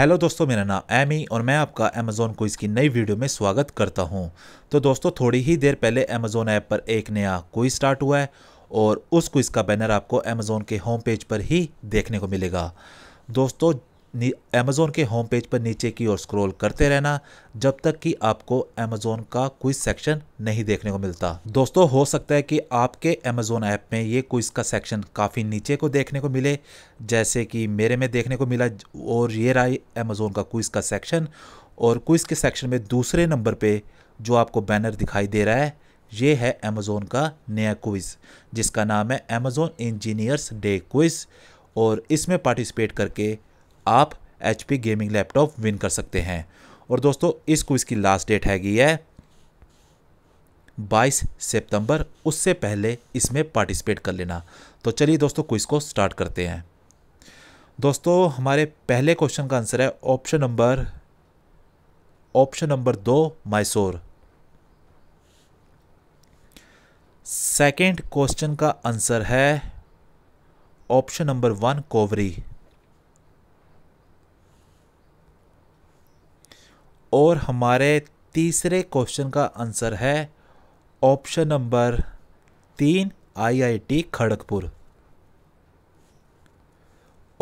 hello दोस्तों मेरा नाम एमी और मैं आपका अमेज़ोन क्विज़ की नई वीडियो में स्वागत करता हूं तो दोस्तों थोड़ी ही देर पहले अमेज़ोन ऐप पर एक नया क्विज स्टार्ट हुआ है और उस क्विज़ का बैनर आपको अमेज़ोन के होम पेज पर ही देखने को मिलेगा दोस्तों अमेज़ोन के होम पेज पर नीचे की ओर स्क्रॉल करते रहना जब तक कि आपको अमेज़ोन का क्विज सेक्शन नहीं देखने को मिलता दोस्तों हो सकता है कि आपके अमेज़ोन ऐप में ये क्विज का सेक्शन काफ़ी नीचे को देखने को मिले जैसे कि मेरे में देखने को मिला और ये रहा अमेज़ोन का क्विज का सेक्शन और क्विज के सेक्शन में दूसरे नंबर पर जो आपको बैनर दिखाई दे रहा है ये है अमेज़ोन का नया क्विज़ जिसका नाम है अमेज़ोन इंजीनियर्स डे क्विज़ और इसमें पार्टिसिपेट करके आप एच गेमिंग लैपटॉप विन कर सकते हैं और दोस्तों इस क्विज़ की लास्ट डेट हैगी है 22 सितंबर उससे पहले इसमें पार्टिसिपेट कर लेना तो चलिए दोस्तों क्विज़ को स्टार्ट करते हैं दोस्तों हमारे पहले क्वेश्चन का आंसर है ऑप्शन नंबर ऑप्शन नंबर दो मैसूर सेकंड क्वेश्चन का आंसर है ऑप्शन नंबर वन कोवरी और हमारे तीसरे क्वेश्चन का आंसर है ऑप्शन नंबर तीन आईआईटी खड़गपुर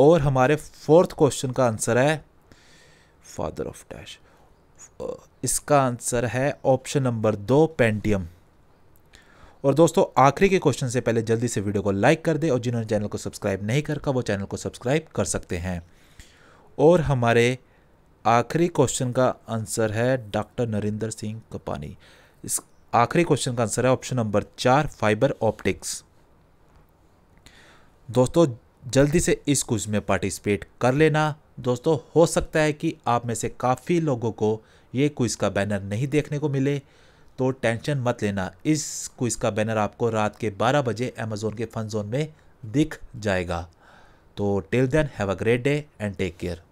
और हमारे फोर्थ क्वेश्चन का आंसर है फादर ऑफ डैश इसका आंसर है ऑप्शन नंबर दो पेंटियम और दोस्तों आखिरी के क्वेश्चन से पहले जल्दी से वीडियो को लाइक कर दें और जिन्होंने चैनल को सब्सक्राइब नहीं कर का वो चैनल को सब्सक्राइब कर सकते हैं और हमारे आखिरी क्वेश्चन का आंसर है डॉक्टर नरेंद्र सिंह कपानी इस आखिरी क्वेश्चन का आंसर है ऑप्शन नंबर चार फाइबर ऑप्टिक्स दोस्तों जल्दी से इस क्विज में पार्टिसिपेट कर लेना दोस्तों हो सकता है कि आप में से काफ़ी लोगों को ये क्विज का बैनर नहीं देखने को मिले तो टेंशन मत लेना इस क्विज का बैनर आपको रात के 12 बजे अमेजोन के फन जोन में दिख जाएगा तो till then have a great day and take care